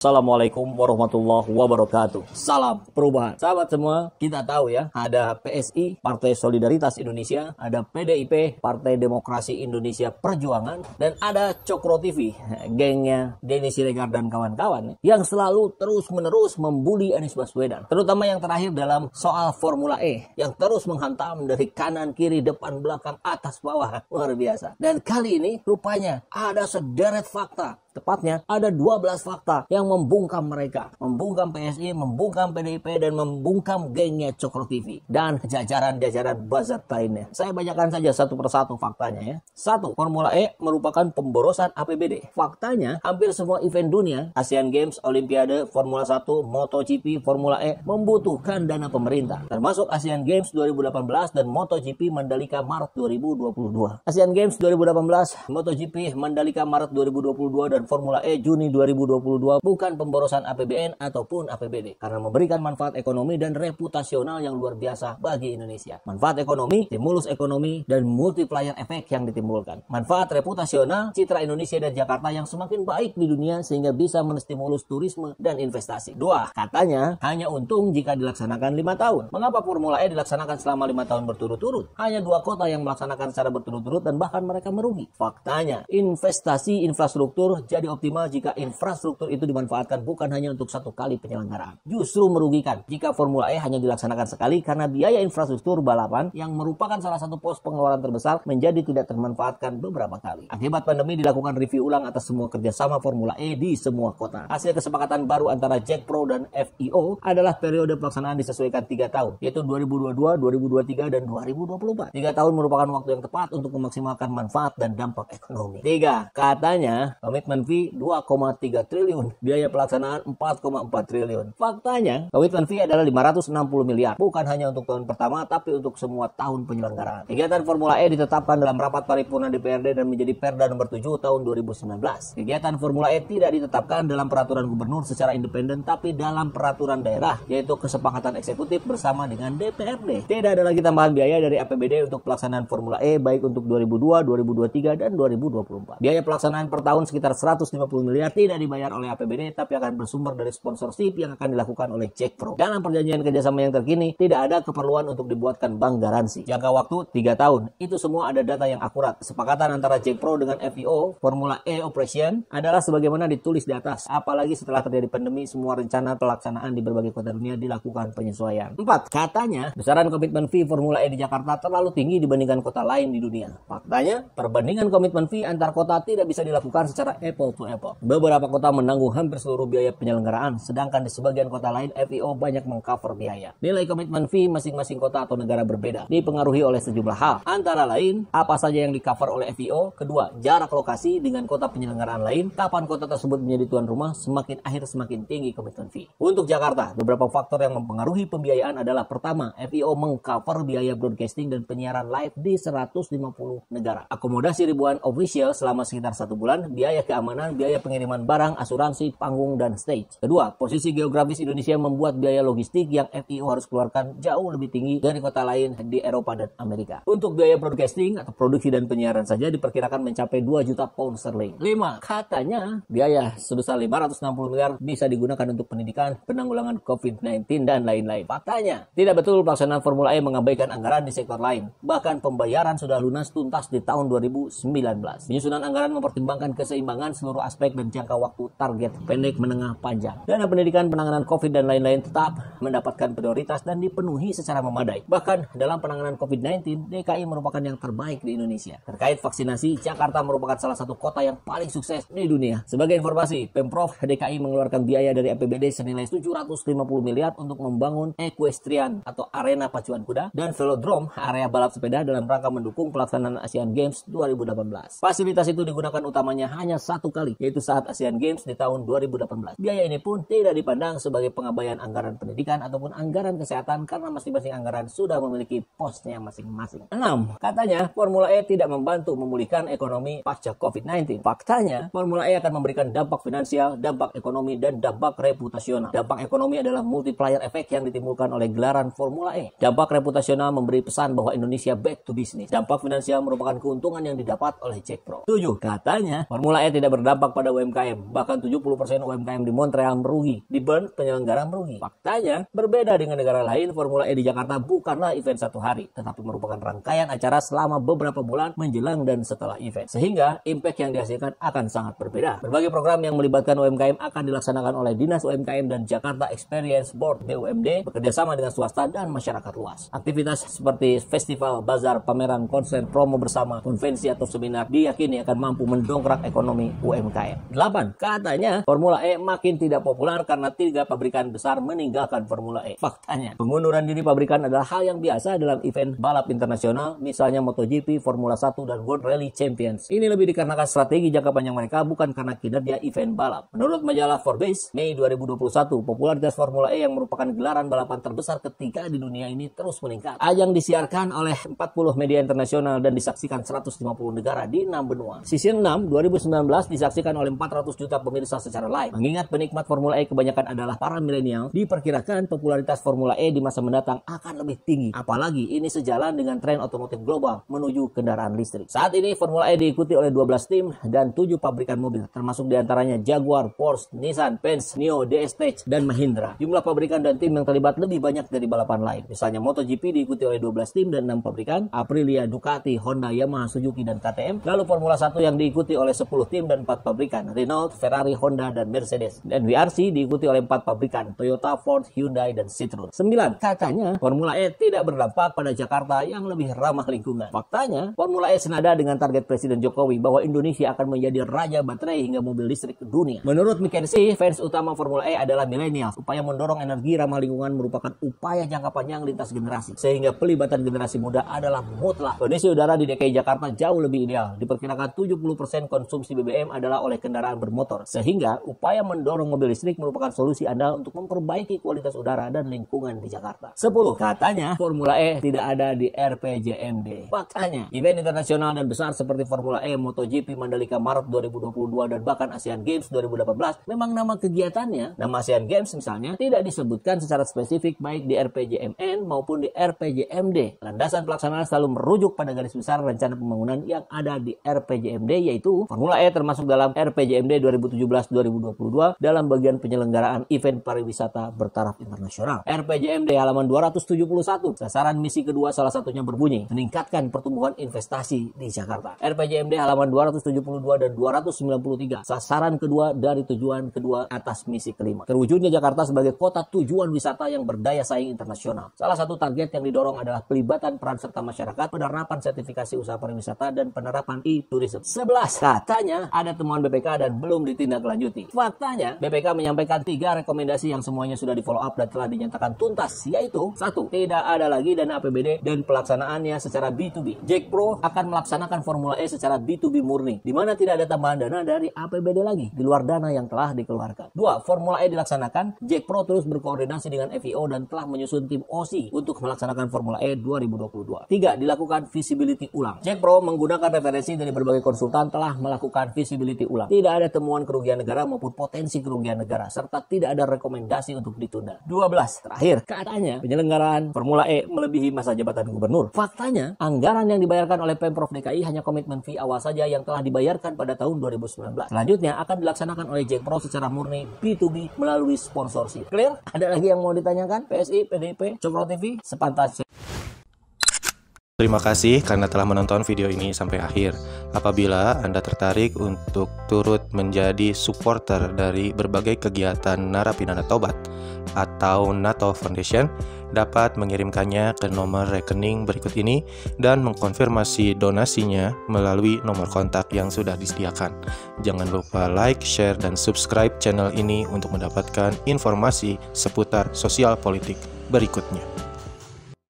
Assalamualaikum warahmatullahi wabarakatuh. Salam perubahan. Sahabat semua, kita tahu ya, ada PSI, Partai Solidaritas Indonesia, ada PDIP, Partai Demokrasi Indonesia Perjuangan, dan ada Cokro TV, gengnya Denny Siregar dan kawan-kawan yang selalu terus-menerus membuli Anies Baswedan. Terutama yang terakhir dalam soal Formula E, yang terus menghantam dari kanan, kiri, depan, belakang, atas, bawah. Luar biasa. Dan kali ini, rupanya ada sederet fakta Tepatnya ada 12 fakta yang membungkam mereka, membungkam PSI, membungkam PDIP, dan membungkam gengnya Cokro TV dan jajaran-jajaran buzzer lainnya. Saya bacakan saja satu persatu faktanya ya. Satu, Formula E merupakan pemborosan APBD. Faktanya, hampir semua event dunia, ASEAN Games, Olimpiade, Formula 1, MotoGP, Formula E, membutuhkan dana pemerintah. Termasuk ASEAN Games 2018 dan MotoGP Mandalika Maret 2022. ASEAN Games 2018, MotoGP Mandalika Maret 2022 dan dan Formula E Juni 2022 bukan pemborosan APBN ataupun APBD karena memberikan manfaat ekonomi dan reputasional yang luar biasa bagi Indonesia. Manfaat ekonomi, stimulus ekonomi, dan multiplier efek yang ditimbulkan. Manfaat reputasional, citra Indonesia dan Jakarta yang semakin baik di dunia sehingga bisa menstimulus turisme dan investasi. Dua, katanya hanya untung jika dilaksanakan lima tahun. Mengapa Formula E dilaksanakan selama lima tahun berturut-turut? Hanya dua kota yang melaksanakan secara berturut-turut dan bahkan mereka merugi. Faktanya, investasi infrastruktur jadi optimal jika infrastruktur itu dimanfaatkan bukan hanya untuk satu kali penyelenggaraan. Justru merugikan jika Formula E hanya dilaksanakan sekali karena biaya infrastruktur balapan yang merupakan salah satu pos pengeluaran terbesar menjadi tidak termanfaatkan beberapa kali. Akibat pandemi dilakukan review ulang atas semua kerjasama Formula E di semua kota. Hasil kesepakatan baru antara Jack Pro dan FIO adalah periode pelaksanaan disesuaikan 3 tahun, yaitu 2022, 2023, dan 2024. 3 tahun merupakan waktu yang tepat untuk memaksimalkan manfaat dan dampak ekonomi. 3. Katanya, komitmen penerimaan fee 2,3 triliun, biaya pelaksanaan 4,4 triliun. Faktanya, komitmen fee adalah 560 miliar, bukan hanya untuk tahun pertama, tapi untuk semua tahun penyelenggaraan. Kegiatan Formula E ditetapkan dalam rapat paripurna DPRD dan menjadi Perda nomor 7 tahun 2019. Kegiatan Formula E tidak ditetapkan dalam peraturan gubernur secara independen, tapi dalam peraturan daerah, yaitu kesepakatan eksekutif bersama dengan DPRD. Tidak ada lagi tambahan biaya dari APBD untuk pelaksanaan Formula E, baik untuk 2002, 2023, dan 2024. Biaya pelaksanaan per tahun sekitar 100 150 miliar tidak dibayar oleh APBD tapi akan bersumber dari sponsorship yang akan dilakukan oleh Jack Pro. Dalam perjanjian kerjasama yang terkini, tidak ada keperluan untuk dibuatkan bank garansi. Jangka waktu 3 tahun. Itu semua ada data yang akurat. Sepakatan antara Jack Pro dengan FIO, Formula E Operation, adalah sebagaimana ditulis di atas. Apalagi setelah terjadi pandemi, semua rencana pelaksanaan di berbagai kota dunia dilakukan penyesuaian. Empat Katanya, besaran komitmen fee Formula E di Jakarta terlalu tinggi dibandingkan kota lain di dunia. Faktanya, perbandingan komitmen fee antar kota tidak bisa dilakukan secara efektif apple to apple. Beberapa kota menanggung hampir seluruh biaya penyelenggaraan, sedangkan di sebagian kota lain FIO banyak mengcover biaya. Nilai komitmen fee masing-masing kota atau negara berbeda, dipengaruhi oleh sejumlah hal, antara lain apa saja yang dicover oleh FIO, kedua, jarak lokasi dengan kota penyelenggaraan lain, kapan kota tersebut menjadi tuan rumah, semakin akhir semakin tinggi komitmen fee. Untuk Jakarta, beberapa faktor yang mempengaruhi pembiayaan adalah pertama, FIO mengcover biaya broadcasting dan penyiaran live di 150 negara. Akomodasi ribuan official selama sekitar satu bulan, biaya keamanan keamanan, biaya pengiriman barang, asuransi, panggung, dan stage. Kedua, posisi geografis Indonesia membuat biaya logistik yang FIO e harus keluarkan jauh lebih tinggi dari kota lain di Eropa dan Amerika. Untuk biaya broadcasting atau produksi dan penyiaran saja diperkirakan mencapai 2 juta pound sterling. Lima, Katanya biaya sebesar 560 miliar bisa digunakan untuk pendidikan, penanggulangan COVID-19, dan lain-lain. Faktanya, tidak betul pelaksanaan Formula E mengabaikan anggaran di sektor lain. Bahkan pembayaran sudah lunas tuntas di tahun 2019. Penyusunan anggaran mempertimbangkan keseimbangan seluruh aspek dan jangka waktu target pendek, menengah, panjang. Dana pendidikan, penanganan COVID dan lain-lain tetap mendapatkan prioritas dan dipenuhi secara memadai. Bahkan dalam penanganan COVID-19, DKI merupakan yang terbaik di Indonesia. Terkait vaksinasi, Jakarta merupakan salah satu kota yang paling sukses di dunia. Sebagai informasi, Pemprov DKI mengeluarkan biaya dari APBD senilai 750 miliar untuk membangun equestrian atau arena pacuan kuda dan velodrome area balap sepeda dalam rangka mendukung pelaksanaan Asian Games 2018. Fasilitas itu digunakan utamanya hanya satu satu kali, yaitu saat ASEAN Games di tahun 2018. Biaya ini pun tidak dipandang sebagai pengabaian anggaran pendidikan ataupun anggaran kesehatan karena masing-masing anggaran sudah memiliki posnya masing-masing. 6. Katanya, Formula E tidak membantu memulihkan ekonomi pasca COVID-19. Faktanya, Formula E akan memberikan dampak finansial, dampak ekonomi, dan dampak reputasional. Dampak ekonomi adalah multiplier efek yang ditimbulkan oleh gelaran Formula E. Dampak reputasional memberi pesan bahwa Indonesia back to business. Dampak finansial merupakan keuntungan yang didapat oleh Jack Pro. 7. Katanya, Formula E tidak tidak berdampak pada UMKM. Bahkan 70% UMKM di Montreal merugi. Di Bern, penyelenggara merugi. Faktanya, berbeda dengan negara lain, Formula E di Jakarta bukanlah event satu hari, tetapi merupakan rangkaian acara selama beberapa bulan menjelang dan setelah event. Sehingga, impact yang dihasilkan akan sangat berbeda. Berbagai program yang melibatkan UMKM akan dilaksanakan oleh Dinas UMKM dan Jakarta Experience Board BUMD bekerjasama dengan swasta dan masyarakat luas. Aktivitas seperti festival, bazar, pameran, konser, promo bersama, konvensi atau seminar diyakini akan mampu mendongkrak ekonomi UMKM. 8. Katanya Formula E makin tidak populer karena tiga pabrikan besar meninggalkan Formula E. Faktanya, pengunduran diri pabrikan adalah hal yang biasa dalam event balap internasional, misalnya MotoGP, Formula 1, dan World Rally Champions. Ini lebih dikarenakan strategi jangka panjang mereka bukan karena kinerja event balap. Menurut majalah Forbes, Mei 2021, popularitas Formula E yang merupakan gelaran balapan terbesar ketiga di dunia ini terus meningkat. Ajang disiarkan oleh 40 media internasional dan disaksikan 150 negara di 6 benua. Season 6 2019 disaksikan oleh 400 juta pemirsa secara live. Mengingat penikmat Formula E kebanyakan adalah para milenial, diperkirakan popularitas Formula E di masa mendatang akan lebih tinggi. Apalagi ini sejalan dengan tren otomotif global menuju kendaraan listrik. Saat ini Formula E diikuti oleh 12 tim dan 7 pabrikan mobil, termasuk diantaranya Jaguar, Porsche, Nissan, Benz, Neo, DST, dan Mahindra. Jumlah pabrikan dan tim yang terlibat lebih banyak dari balapan lain. Misalnya MotoGP diikuti oleh 12 tim dan 6 pabrikan, Aprilia, Ducati, Honda, Yamaha, Suzuki, dan KTM. Lalu Formula 1 yang diikuti oleh 10 tim dan empat pabrikan, Renault, Ferrari, Honda, dan Mercedes. Dan WRC diikuti oleh empat pabrikan, Toyota, Ford, Hyundai, dan Citroen. 9. Katanya, Formula E tidak berdampak pada Jakarta yang lebih ramah lingkungan. Faktanya, Formula E senada dengan target Presiden Jokowi bahwa Indonesia akan menjadi raja baterai hingga mobil listrik dunia. Menurut McKinsey, fans utama Formula E adalah milenial. Upaya mendorong energi ramah lingkungan merupakan upaya jangka panjang lintas generasi, sehingga pelibatan generasi muda adalah mutlak. Kondisi udara di DKI Jakarta jauh lebih ideal. Diperkirakan 70% konsumsi BBM adalah oleh kendaraan bermotor, sehingga upaya mendorong mobil listrik merupakan solusi andal untuk memperbaiki kualitas udara dan lingkungan di Jakarta. 10. Katanya Formula E tidak ada di RPJMD. Faktanya, event internasional dan besar seperti Formula E, MotoGP, Mandalika Maret 2022 dan bahkan ASEAN Games 2018 memang nama kegiatannya, nama ASEAN Games misalnya, tidak disebutkan secara spesifik baik di RPJMN maupun di RPJMD. Landasan pelaksanaan selalu merujuk pada garis besar rencana pembangunan yang ada di RPJMD yaitu Formula E termasuk termasuk dalam RPJMD 2017-2022 dalam bagian penyelenggaraan event pariwisata bertaraf internasional. RPJMD halaman 271, sasaran misi kedua salah satunya berbunyi, meningkatkan pertumbuhan investasi di Jakarta. RPJMD halaman 272 dan 293, sasaran kedua dari tujuan kedua atas misi kelima. Terwujudnya Jakarta sebagai kota tujuan wisata yang berdaya saing internasional. Salah satu target yang didorong adalah pelibatan peran serta masyarakat, penerapan sertifikasi usaha pariwisata, dan penerapan e-tourism. 11. Katanya ada ada temuan BPK dan belum ditindaklanjuti. Faktanya, BPK menyampaikan tiga rekomendasi yang semuanya sudah di follow up dan telah dinyatakan tuntas, yaitu satu, tidak ada lagi dana APBD dan pelaksanaannya secara B2B. Jack Pro akan melaksanakan Formula E secara B2B murni, di mana tidak ada tambahan dana dari APBD lagi di luar dana yang telah dikeluarkan. Dua, Formula E dilaksanakan, Jack Pro terus berkoordinasi dengan FIO dan telah menyusun tim OC untuk melaksanakan Formula E 2022. Tiga, dilakukan visibility ulang. Jack Pro menggunakan referensi dari berbagai konsultan telah melakukan visibility ulang. Tidak ada temuan kerugian negara maupun potensi kerugian negara serta tidak ada rekomendasi untuk ditunda. 12. Terakhir, katanya penyelenggaraan Formula E melebihi masa jabatan gubernur. Faktanya, anggaran yang dibayarkan oleh Pemprov DKI hanya komitmen fee awal saja yang telah dibayarkan pada tahun 2019. Selanjutnya akan dilaksanakan oleh Pro secara murni B2B melalui sponsorship. Clear? Ada lagi yang mau ditanyakan? PSI, PDP, Cokro TV, sepantas Terima kasih karena telah menonton video ini sampai akhir. Apabila Anda tertarik untuk turut menjadi supporter dari berbagai kegiatan narapidana tobat atau NATO Foundation, dapat mengirimkannya ke nomor rekening berikut ini dan mengkonfirmasi donasinya melalui nomor kontak yang sudah disediakan. Jangan lupa like, share, dan subscribe channel ini untuk mendapatkan informasi seputar sosial politik berikutnya.